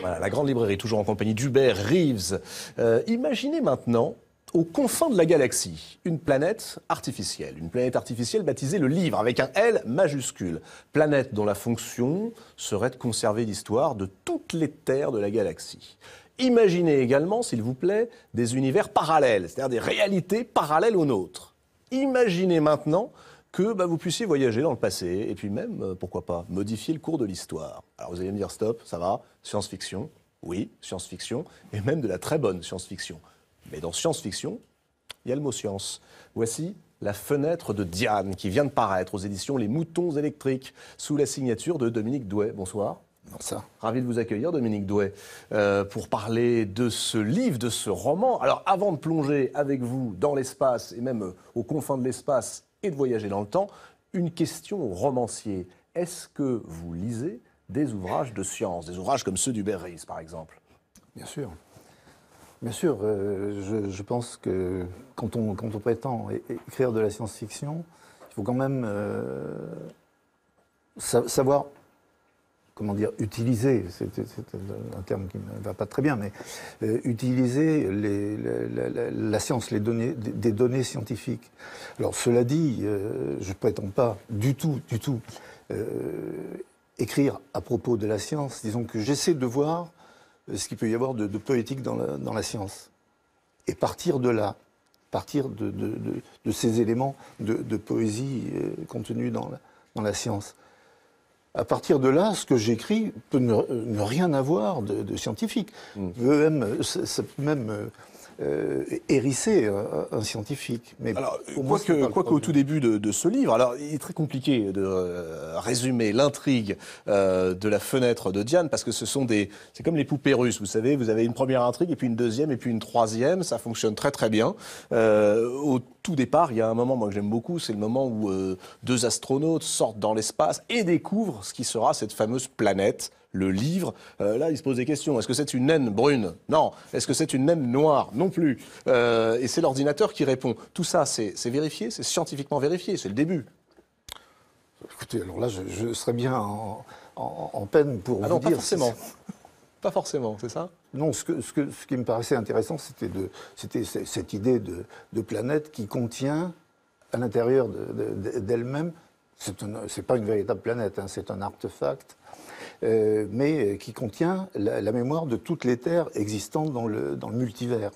Voilà, la grande librairie, toujours en compagnie d'Hubert Reeves. Euh, imaginez maintenant, aux confins de la galaxie, une planète artificielle. Une planète artificielle baptisée le livre, avec un L majuscule. Planète dont la fonction serait de conserver l'histoire de toutes les terres de la galaxie. Imaginez également, s'il vous plaît, des univers parallèles, c'est-à-dire des réalités parallèles aux nôtres. Imaginez maintenant que bah, vous puissiez voyager dans le passé et puis même, euh, pourquoi pas, modifier le cours de l'histoire. Alors vous allez me dire, stop, ça va, science-fiction, oui, science-fiction, et même de la très bonne science-fiction. Mais dans science-fiction, il y a le mot science. Voici la fenêtre de Diane qui vient de paraître aux éditions Les Moutons électriques sous la signature de Dominique Douai. Bonsoir. Bonsoir. Ravi de vous accueillir, Dominique Douai, euh, pour parler de ce livre, de ce roman. Alors, avant de plonger avec vous dans l'espace et même euh, aux confins de l'espace et de voyager dans le temps. Une question au romancier. Est-ce que vous lisez des ouvrages de science, des ouvrages comme ceux d'Hubert Reis, par exemple Bien sûr. Bien sûr, euh, je, pense que quand on, prétend écrire de la science-fiction, il faut quand même euh, savoir comment dire, utiliser, c'est un terme qui ne va pas très bien, mais euh, utiliser la, science, les données, des données scientifiques. Alors cela dit, euh, je ne prétends pas du tout, du tout euh, écrire à propos de la science. Disons que j'essaie de voir ce qu'il peut y avoir de, poétique dans la, science. Et partir de là, partir de, ces éléments de, poésie contenus dans la science à partir de là, ce que j'écris peut ne, rien avoir de, scientifique. Hmm. ça peut même euh, hérisser un, scientifique. Mais alors, quoi que, quoi qu'au tout début de, ce livre, alors il est très compliqué de euh, résumer l'intrigue euh, de la fenêtre de Diane parce que ce sont des, c'est comme les poupées russes, vous savez, vous avez une première intrigue et puis une deuxième et puis une troisième, ça fonctionne très très bien tout départ, il y a un moment moi que j'aime beaucoup, c'est le moment où euh, deux astronautes sortent dans l'espace et découvrent ce qui sera cette fameuse planète. Le livre, euh, là, ils se pose des questions. Est-ce que c'est une naine brune Non. Est-ce que c'est une naine noire Non plus. Euh, et c'est l'ordinateur qui répond. Tout ça, c'est vérifié, c'est scientifiquement vérifié, c'est le début. Écoutez, alors là, je, serais bien en, peine pour ah vous dire. Pas forcément, c'est ça Non, ce, ce, qui me paraissait intéressant, c'était cette idée de, planète qui contient à l'intérieur d'elle-même, ce n'est pas une véritable planète, hein, c'est un artefact, euh, mais euh, qui contient la, mémoire de toutes les terres existantes dans le, dans le multivers.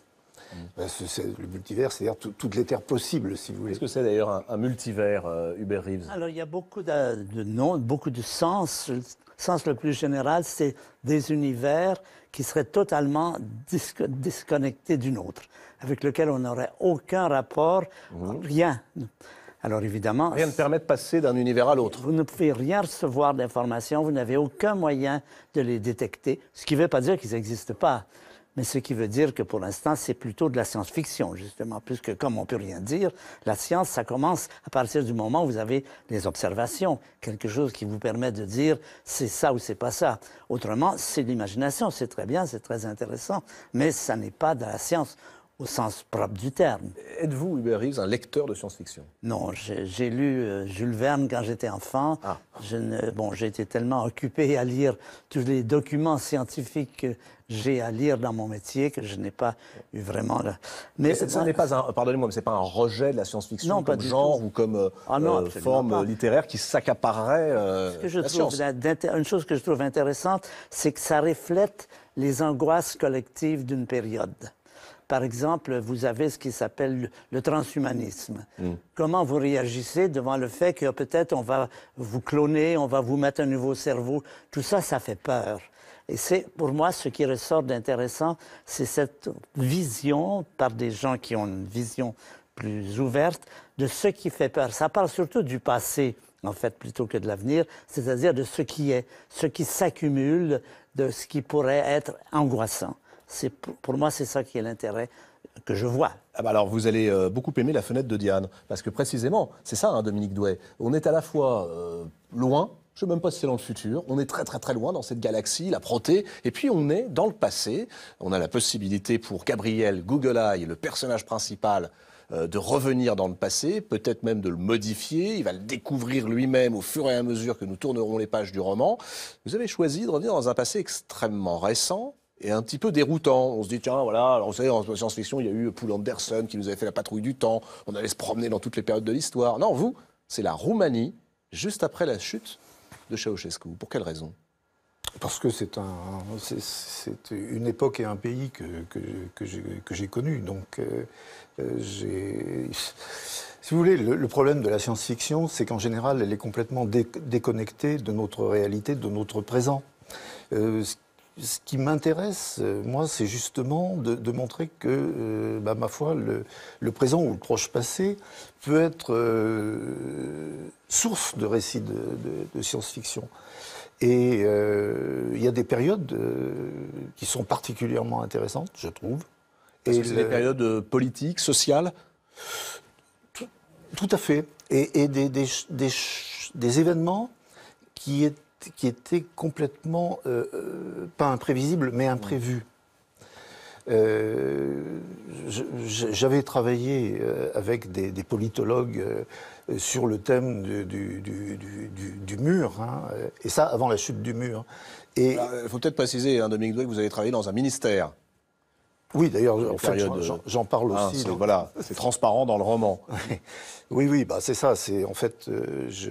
Mm. Ben, le multivers, c'est-à-dire toutes les terres possibles, si vous voulez. est ce que c'est d'ailleurs un, multivers, euh, Hubert Reeves Alors il y a beaucoup de noms, beaucoup de sens sens le plus général, c'est des univers qui seraient totalement disconnectés d'une autre, avec lequel on n'aurait aucun rapport, mmh. rien. Alors évidemment... Rien ne permet de passer d'un univers à l'autre. Vous ne pouvez rien recevoir d'informations, vous n'avez aucun moyen de les détecter, ce qui ne veut pas dire qu'ils n'existent pas mais ce qui veut dire que pour l'instant, c'est plutôt de la science-fiction, justement, puisque comme on peut rien dire, la science, ça commence à partir du moment où vous avez des observations, quelque chose qui vous permet de dire c'est ça ou c'est pas ça. Autrement, c'est l'imagination, c'est très bien, c'est très intéressant, mais ça n'est pas de la science au sens propre du terme. Êtes-vous, Hubert Reeves, un lecteur de science-fiction Non, j'ai lu euh, Jules Verne quand j'étais enfant. Ah. bon, j'ai été tellement occupé à lire tous les documents scientifiques que j'ai à lire dans mon métier que je n'ai pas eu vraiment la... Mais, ce n'est pas un, pardonnez-moi, mais c'est pas un rejet de la science-fiction comme genre ou comme euh, ah euh, forme littéraire qui s'accaparerait Une chose que je trouve intéressante, c'est que ça reflète les angoisses collectives d'une période. Par exemple, vous avez ce qui s'appelle le transhumanisme. Mm. Comment vous réagissez devant le fait que peut-être on va vous cloner, on va vous mettre un nouveau cerveau Tout ça, ça fait peur. Et c'est pour moi ce qui ressort d'intéressant, c'est cette vision par des gens qui ont une vision plus ouverte de ce qui fait peur. Ça parle surtout du passé, en fait, plutôt que de l'avenir, c'est-à-dire de ce qui est, ce qui s'accumule, de ce qui pourrait être angoissant. C'est pour moi, c'est ça qui est l'intérêt que je vois. Ah bah alors vous allez euh, beaucoup aimer la fenêtre de Diane, parce que précisément, c'est ça, hein, Dominique Douai, on est à la fois euh, loin, je ne sais même pas si c'est dans le futur, on est très très très loin dans cette galaxie, la protée, et puis on est dans le passé, on a la possibilité pour Gabriel Google Eye, le personnage principal, euh, de revenir dans le passé, peut-être même de le modifier, il va le découvrir lui-même au fur et à mesure que nous tournerons les pages du roman. Vous avez choisi de revenir dans un passé extrêmement récent, et un petit peu déroutant. On se dit, tiens, voilà, alors, vous savez, en science-fiction, il y a eu Poul Anderson qui nous avait fait la patrouille du temps, on allait se promener dans toutes les périodes de l'histoire. Non, vous, c'est la Roumanie, juste après la chute de Ceausescu. Pour quelle raison parce que c'est un, une époque et un pays que, que, que j'ai connu. Donc, euh, euh, j'ai. Si vous voulez, le, problème de la science-fiction, c'est qu'en général, elle est complètement déconnectée de notre réalité, de notre présent. Euh, ce qui m'intéresse, euh, moi, c'est justement de, montrer que, euh, bah, ma foi, le, présent ou le proche passé peut être euh, source de récits de, science-fiction. Et il y a des périodes qui sont particulièrement intéressantes, je trouve. Et que c'est des périodes politiques, sociales tout, à fait. Et, des, des, des événements qui étaient qui était complètement, euh, euh, pas imprévisible, mais imprévu. Euh, j'avais travaillé avec des, politologues sur le thème du, mur, hein, et ça avant la chute du mur. Il ah, faut peut-être préciser, hein, Dominique Douai, que vous avez travaillé dans un ministère. Oui, d'ailleurs, en j'en parle ah, aussi. voilà, c'est transparent dans le roman. oui, oui, bah, c'est ça. C'est en fait, je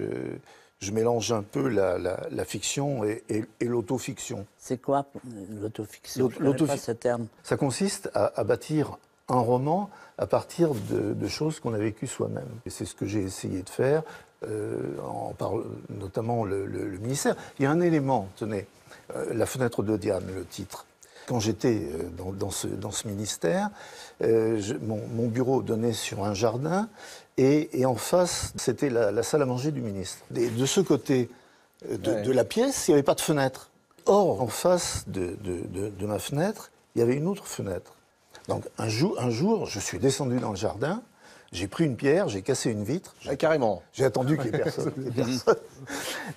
je mélange un peu la, fiction et, et, et l'autofiction. C'est quoi euh, l'autofiction Je pas ce terme. Ça consiste à, bâtir un roman à partir de, choses qu'on a vécues soi-même. Et c'est ce que j'ai essayé de faire, euh, en notamment le, le, ministère. Il y a un élément, tenez, euh, La fenêtre de Diane, le titre. Quand j'étais dans, ce, dans, ce, ministère, mon bureau donnait sur un jardin et, en face, c'était la, salle à manger du ministre. de ce côté euh, de, la pièce, il n'y avait pas de fenêtre. Or, oh. en face de, ma fenêtre, il y avait une autre fenêtre. Donc un, jour, un jour, je suis descendu dans le jardin, j'ai pris une pierre, j'ai cassé une vitre. Ah, carrément. J'ai attendu qu'il n'y ait personne.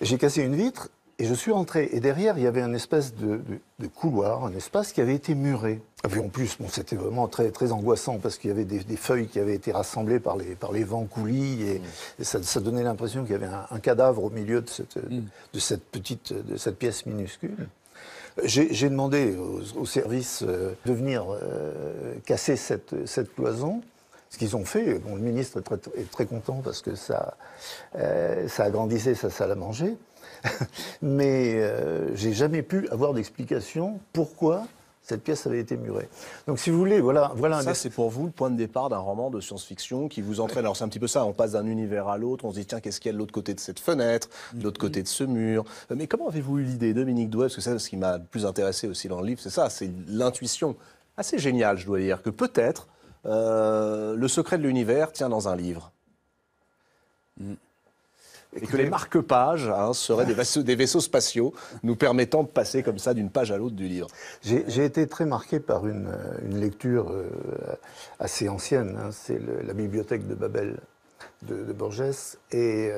j'ai cassé une vitre et je suis rentré. Et derrière, il y avait un espèce de, couloir, un espace qui avait été muré. Ah, en plus, bon, c'était vraiment très, très angoissant parce qu'il y avait des, feuilles qui avaient été rassemblées par les, par les vents coulis et, mm. ça, donnait l'impression qu'il y avait un, cadavre au milieu de cette, mm. de cette petite de cette pièce minuscule. J'ai demandé au, service euh, de venir euh, casser cette, cette cloison ce qu'ils ont fait. Bon, le ministre est très, content parce que ça, euh, ça agrandissait sa salle à manger. Mais je euh, j'ai jamais pu avoir d'explication pourquoi cette pièce avait été murée. Donc, si vous voulez, voilà, voilà. Ça, c'est pour vous le point de départ d'un roman de science-fiction qui vous entraîne. Alors, c'est un petit peu ça. On passe d'un univers à l'autre. On se dit tiens, qu'est-ce qu'il y a de l'autre côté de cette fenêtre, de l'autre côté de ce mur. Mais comment avez-vous eu l'idée, Dominique Douai Parce que c'est ce qui m'a le plus intéressé aussi dans le livre, c'est ça, c'est l'intuition assez géniale, je dois dire, que peut-être euh, le secret de l'univers tient dans un livre. Et que les marque-pages hein, seraient des vaisseaux, spatiaux nous permettant de passer comme ça d'une page à l'autre du livre. J'ai été très marqué par une, euh, lecture euh, assez ancienne, hein. c'est la bibliothèque de Babel de, Borges, et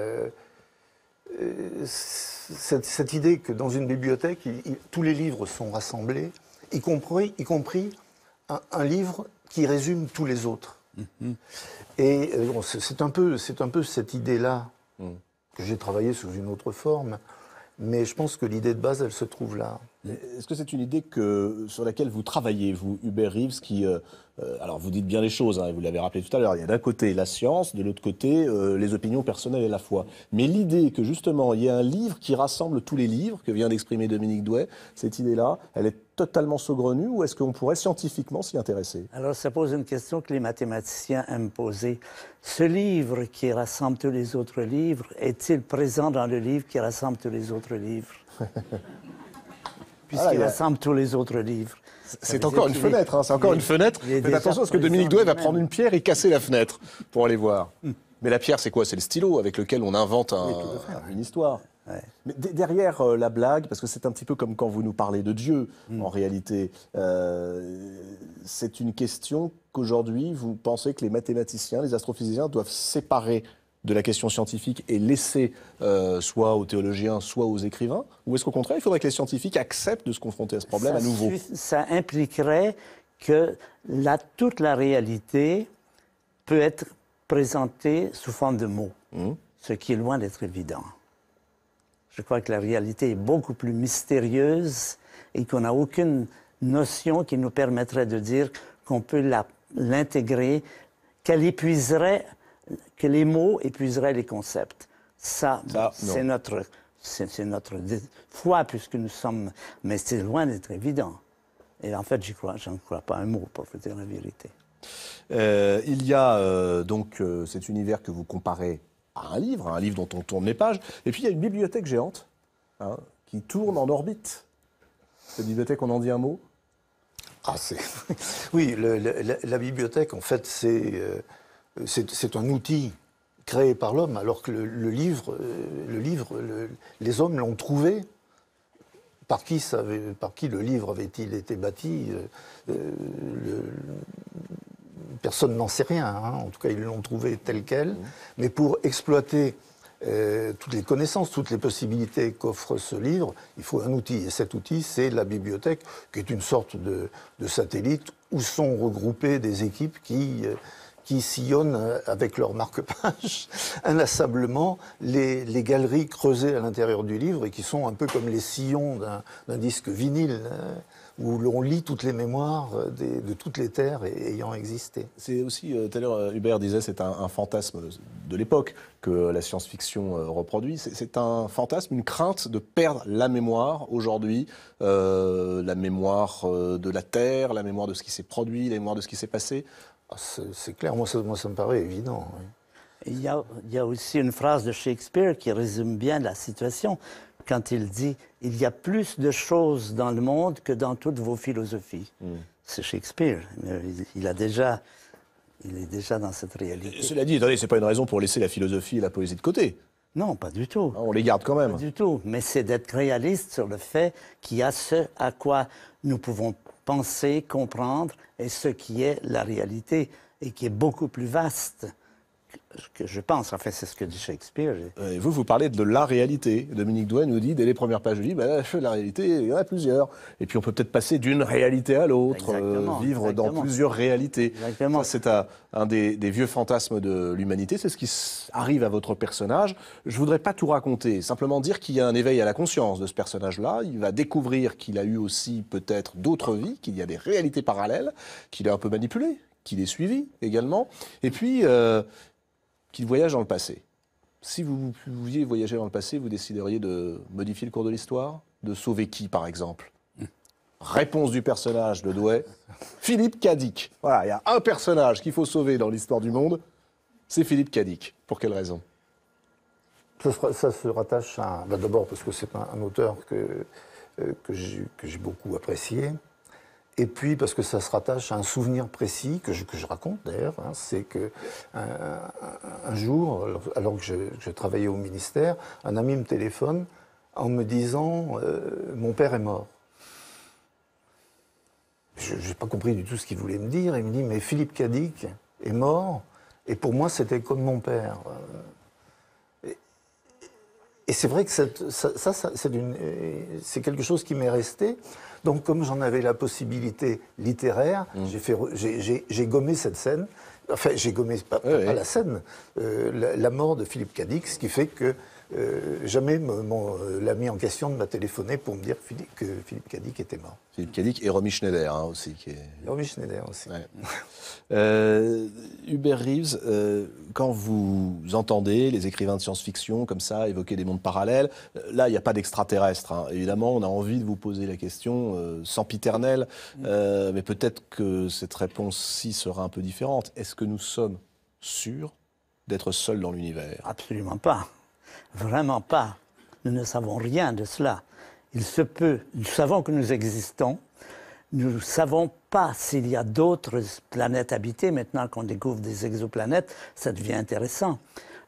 cette, idée que dans une bibliothèque, tous les livres sont rassemblés, y compris un, livre qui résume tous les autres. Mm-hmm. Et euh, c'est un, peu, cette idée-là mm. que j'ai travaillée sous une autre forme, mais je pense que l'idée de base, elle se trouve là. Est-ce que c'est une idée sur laquelle vous travaillez, vous, Hubert Reeves, qui... Euh, euh, alors vous dites bien les choses, hein, vous l'avez rappelé tout à l'heure, il y a d'un côté la science, de l'autre côté euh, les opinions personnelles et la foi. Mais l'idée que justement il y a un livre qui rassemble tous les livres, que vient d'exprimer Dominique Douai, cette idée-là, elle est totalement saugrenue ou est-ce qu'on pourrait scientifiquement s'y intéresser Alors ça pose une question que les mathématiciens aiment poser. Ce livre qui rassemble tous les autres livres, est-il présent dans le livre qui rassemble tous les autres livres puisqu'il assemble tous les autres livres. C'est encore une fenêtre, hein, c'est encore une fenêtre. Faites attention parce que Dominique Douai va prendre une pierre et casser la fenêtre pour aller voir. Mais la pierre, c'est quoi C'est le stylo avec lequel on invente une histoire. Mais derrière euh, la blague, parce que c'est un petit peu comme quand vous nous parlez de Dieu, hmm. en réalité, euh, c'est une question qu'aujourd'hui, vous pensez que les mathématiciens, les astrophysiciens doivent séparer de la question scientifique est laissée euh, soit aux théologiens, soit aux écrivains Ou est-ce qu'au contraire, il faudrait que les scientifiques acceptent de se confronter à ce problème à nouveau Ça impliquerait que la, toute la réalité peut être présentée sous forme de mots, hum. ce qui est loin d'être évident. Je crois que la réalité est beaucoup plus mystérieuse et qu'on n'a aucune notion qui nous permettrait de dire qu'on peut l'intégrer, qu'elle épuiserait que les mots épuiseraient les concepts. Ça, c'est notre, c'est notre foi, puisque nous sommes. Mais c'est loin d'être évident. Et en fait, j'y crois, j'en crois pas un mot, pour vous dire la vérité. Euh, il y a euh, donc euh, cet univers que vous comparez à un livre, un livre dont on tourne les pages, et puis il y a une bibliothèque géante hein, qui tourne en orbite. Cette bibliothèque, on en dit un mot Ah, c'est. oui, la, bibliothèque, en fait, c'est c'est un outil créé par l'homme, alors que le, livre, euh, les hommes l'ont trouvé. Par qui, par qui le livre avait-il été bâti euh, euh, Personne n'en sait rien. Hein. En tout cas, ils l'ont trouvé tel quel. Mais pour exploiter toutes les connaissances, toutes les possibilités qu'offre ce livre, il faut un outil. Et cet outil, c'est la bibliothèque, qui est une sorte de, de satellite où sont regroupées des équipes qui, qui sillonnent euh, avec leur marque-page inlassablement les, galeries creusées à l'intérieur du livre et qui sont un peu comme les sillons d'un disque vinyle euh, où l'on lit toutes les mémoires euh, de toutes les terres ayant existé. C'est aussi, tout à l'heure, Hubert disait, c'est un, fantasme de l'époque que la science-fiction reproduit. C'est un fantasme, une crainte de perdre la mémoire aujourd'hui, la mémoire de la Terre, la mémoire de ce qui s'est produit, la mémoire de ce qui s'est passé. Ah, c'est clair, moi ça, moi me paraît évident. Il, y a, aussi une phrase de Shakespeare qui résume bien la situation quand il dit Il y a plus de choses dans le monde que dans toutes vos philosophies. Hmm. C'est Shakespeare. Euh, il a déjà. Il est déjà dans cette réalité. Cela dit, c'est pas une raison pour laisser la philosophie et la poésie de côté. Non, pas du tout. Ah, on les garde quand même. Pas du tout. Mais c'est d'être réaliste sur le fait qu'il y a ce à quoi nous pouvons penser, comprendre, et ce qui est la réalité, et qui est beaucoup plus vaste que je pense, en fait, c'est ce que dit Shakespeare. Euh, vous, vous parlez de la réalité. Dominique Douane nous dit, dès les premières pages du livre, bah, la réalité, il y en a plusieurs. Et puis on peut peut-être passer d'une réalité à l'autre, euh, vivre dans plusieurs réalités. c'est un, un des, vieux fantasmes de l'humanité, c'est ce qui arrive à votre personnage. Je voudrais pas tout raconter, simplement dire qu'il y a un éveil à la conscience de ce personnage-là. Il va découvrir qu'il a eu aussi peut-être d'autres vies, qu'il y a des réalités parallèles, qu'il a un peu manipulé, qu'il est suivi également. Et puis, euh, qui voyage dans le passé. Si vous pouviez voyager dans le passé, vous décideriez de modifier le cours de l'histoire De sauver qui, par exemple Réponse du personnage de Douai, Philippe Cadic. Voilà, il y a un personnage qu'il faut sauver dans l'histoire du monde, c'est Philippe Cadic. Pour quelle raison ça se, rattache à... Bah, d'abord parce que c'est un, un, auteur que, euh, que j'ai beaucoup apprécié, et puis, parce que ça se rattache à un souvenir précis que je, raconte d'ailleurs, hein, c'est qu'un jour, alors que je, travaillais au ministère, un ami me téléphone en me disant euh, Mon père est mort. Je n'ai pas compris du tout ce qu'il voulait me dire. Il me dit Mais Philippe Cadic est mort, et pour moi, c'était comme mon père. Euh, et c'est vrai que ça, euh, c'est quelque chose qui m'est resté. Donc, comme j'en avais la possibilité littéraire, mm. j'ai gommé cette scène. Enfin, j'ai gommé pas, la scène, euh, la, mort de Philippe Cadix, ce qui fait que euh, jamais jamais euh, l'ami en question ne m'a téléphoné pour me dire que Philippe Cadic était mort. Philippe Cadic et Romy Schneider hein, aussi. Qui est... Romy Schneider aussi. Euh, Hubert Reeves, quand vous entendez les écrivains de science-fiction comme ça évoquer des mondes parallèles, là, il n'y a pas d'extraterrestre. Hein. Évidemment, on a envie de vous poser la question sans piternel, mm. mais peut-être que cette réponse-ci sera un peu différente. Est-ce que nous sommes sûrs d'être seuls dans l'univers Absolument pas. Vraiment pas. Nous ne savons rien de cela. Il se peut, nous savons que nous existons, nous ne savons pas s'il y a d'autres planètes habitées. Maintenant qu'on découvre des exoplanètes, ça devient intéressant.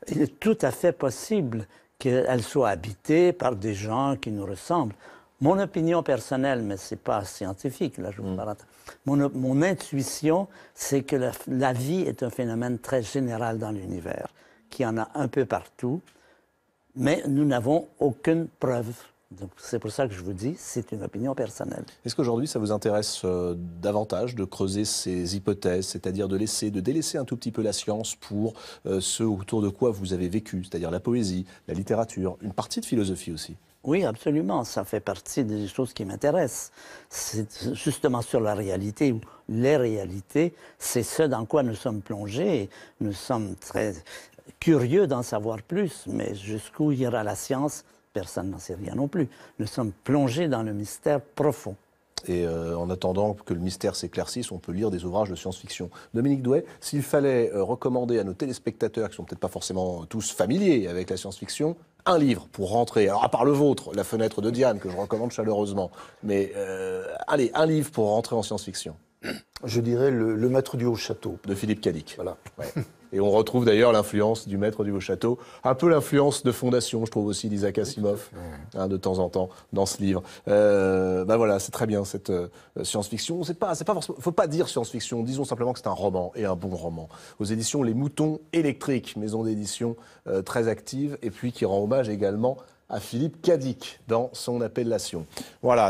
Il est tout à fait possible qu'elles soient habitées par des gens qui nous ressemblent. Mon opinion personnelle, mais ce n'est pas scientifique, là, je vous mm. parle. Mon, intuition, c'est que la, la vie est un phénomène très général dans l'univers, qu'il y en a un peu partout, mais nous n'avons aucune preuve. C'est pour ça que je vous dis, c'est une opinion personnelle. Est-ce qu'aujourd'hui, ça vous intéresse euh, davantage de creuser ces hypothèses, c'est-à-dire de laisser, de délaisser un tout petit peu la science pour euh, ce autour de quoi vous avez vécu, c'est-à-dire la poésie, la littérature, une partie de philosophie aussi Oui, absolument. Ça fait partie des choses qui m'intéressent. C'est justement sur la réalité les réalités, c'est ce dans quoi nous sommes plongés. Nous sommes très curieux d'en savoir plus, mais jusqu'où ira la science, personne n'en sait rien non plus. Nous sommes plongés dans le mystère profond. Et euh, en attendant que le mystère s'éclaircisse, on peut lire des ouvrages de science-fiction. Dominique Douet, s'il fallait euh, recommander à nos téléspectateurs, qui ne sont peut-être pas forcément euh, tous familiers avec la science-fiction, un livre pour rentrer, alors à part le vôtre, La fenêtre de Diane, que je recommande chaleureusement, mais allez, un livre pour rentrer en science-fiction. Je dirais Le, maître du haut château. De Philippe Cadic. Voilà. Et on retrouve d'ailleurs l'influence du maître du Beau château un peu l'influence de fondation, je trouve aussi, d'Isaac Asimov, hein, de temps en temps, dans ce livre. Euh, ben voilà, c'est très bien cette euh, science-fiction. C'est pas, c'est pas faut pas dire science-fiction. Disons simplement que c'est un roman et un bon roman. Aux éditions Les Moutons Électriques, maison d'édition euh, très active, et puis qui rend hommage également à Philippe Cadic dans son appellation. Voilà.